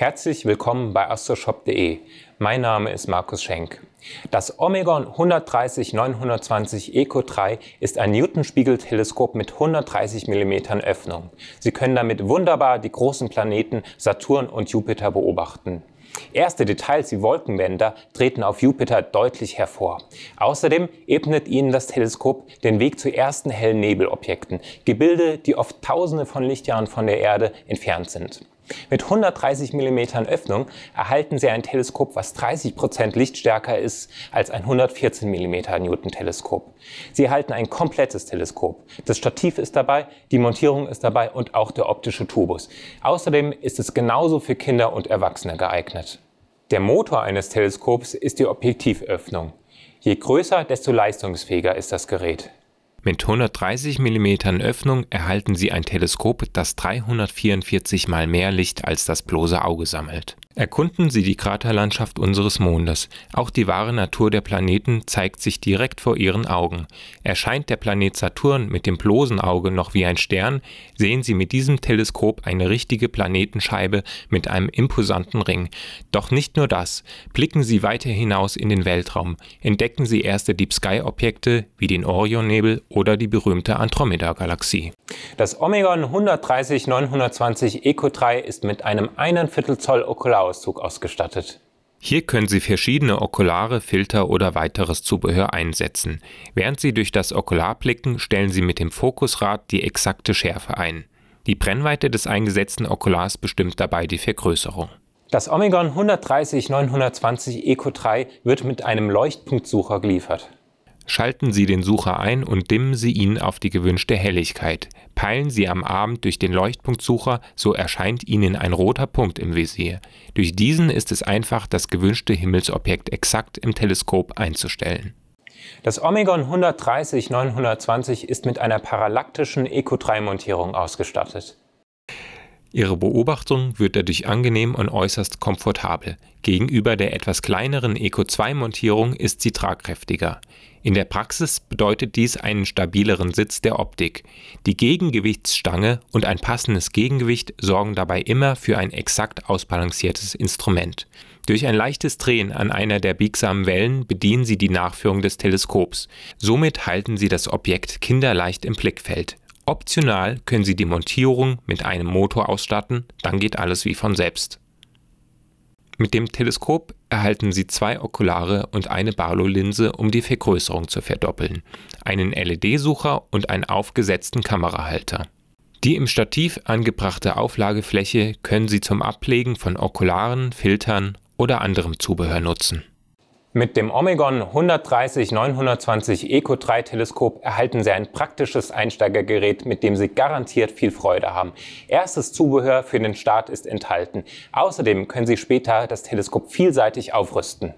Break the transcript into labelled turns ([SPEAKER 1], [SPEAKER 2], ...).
[SPEAKER 1] Herzlich willkommen bei astroshop.de. Mein Name ist Markus Schenk. Das Omegon 130-920 ECO 3 ist ein newton Newtonspiegelteleskop mit 130 mm Öffnung. Sie können damit wunderbar die großen Planeten Saturn und Jupiter beobachten. Erste Details wie Wolkenbänder treten auf Jupiter deutlich hervor. Außerdem ebnet ihnen das Teleskop den Weg zu ersten hellen Nebelobjekten, Gebilde, die oft Tausende von Lichtjahren von der Erde entfernt sind. Mit 130 mm Öffnung erhalten Sie ein Teleskop, was 30 Prozent lichtstärker ist als ein 114 mm Newton Teleskop. Sie erhalten ein komplettes Teleskop. Das Stativ ist dabei, die Montierung ist dabei und auch der optische Tubus. Außerdem ist es genauso für Kinder und Erwachsene geeignet. Der Motor eines Teleskops ist die Objektivöffnung. Je größer, desto leistungsfähiger ist das Gerät. Mit 130 mm Öffnung erhalten sie ein Teleskop, das 344 mal mehr Licht als das bloße Auge sammelt Erkunden Sie die Kraterlandschaft unseres Mondes. Auch die wahre Natur der Planeten zeigt sich direkt vor Ihren Augen. Erscheint der Planet Saturn mit dem bloßen Auge noch wie ein Stern, sehen Sie mit diesem Teleskop eine richtige Planetenscheibe mit einem imposanten Ring. Doch nicht nur das. Blicken Sie weiter hinaus in den Weltraum. Entdecken Sie erste Deep Sky-Objekte wie den Orionnebel oder die berühmte Andromeda-Galaxie. Das Omegon 130-920 Eco 3 ist mit einem 1,5 Zoll Okular Auszug ausgestattet. Hier können Sie verschiedene Okulare, Filter oder weiteres Zubehör einsetzen. Während Sie durch das Okular blicken, stellen Sie mit dem Fokusrad die exakte Schärfe ein. Die Brennweite des eingesetzten Okulars bestimmt dabei die Vergrößerung. Das Omegon 130-920 Eco 3 wird mit einem Leuchtpunktsucher geliefert. Schalten Sie den Sucher ein und dimmen Sie ihn auf die gewünschte Helligkeit. Peilen Sie am Abend durch den Leuchtpunktsucher, so erscheint Ihnen ein roter Punkt im Visier. Durch diesen ist es einfach, das gewünschte Himmelsobjekt exakt im Teleskop einzustellen. Das Omegon 130-920 ist mit einer parallaktischen Eco3-Montierung ausgestattet. Ihre Beobachtung wird dadurch angenehm und äußerst komfortabel. Gegenüber der etwas kleineren Eco2-Montierung ist sie tragkräftiger. In der Praxis bedeutet dies einen stabileren Sitz der Optik. Die Gegengewichtsstange und ein passendes Gegengewicht sorgen dabei immer für ein exakt ausbalanciertes Instrument. Durch ein leichtes Drehen an einer der biegsamen Wellen bedienen Sie die Nachführung des Teleskops. Somit halten Sie das Objekt kinderleicht im Blickfeld. Optional können Sie die Montierung mit einem Motor ausstatten, dann geht alles wie von selbst. Mit dem Teleskop erhalten sie zwei Okulare und eine Barlow-Linse, um die Vergrößerung zu verdoppeln, einen LED-Sucher und einen aufgesetzten Kamerahalter. Die im Stativ angebrachte Auflagefläche können Sie zum Ablegen von Okularen, Filtern oder anderem Zubehör nutzen. Mit dem Omegon 130-920 ECO3 Teleskop erhalten Sie ein praktisches Einsteigergerät, mit dem Sie garantiert viel Freude haben. Erstes Zubehör für den Start ist enthalten. Außerdem können Sie später das Teleskop vielseitig aufrüsten.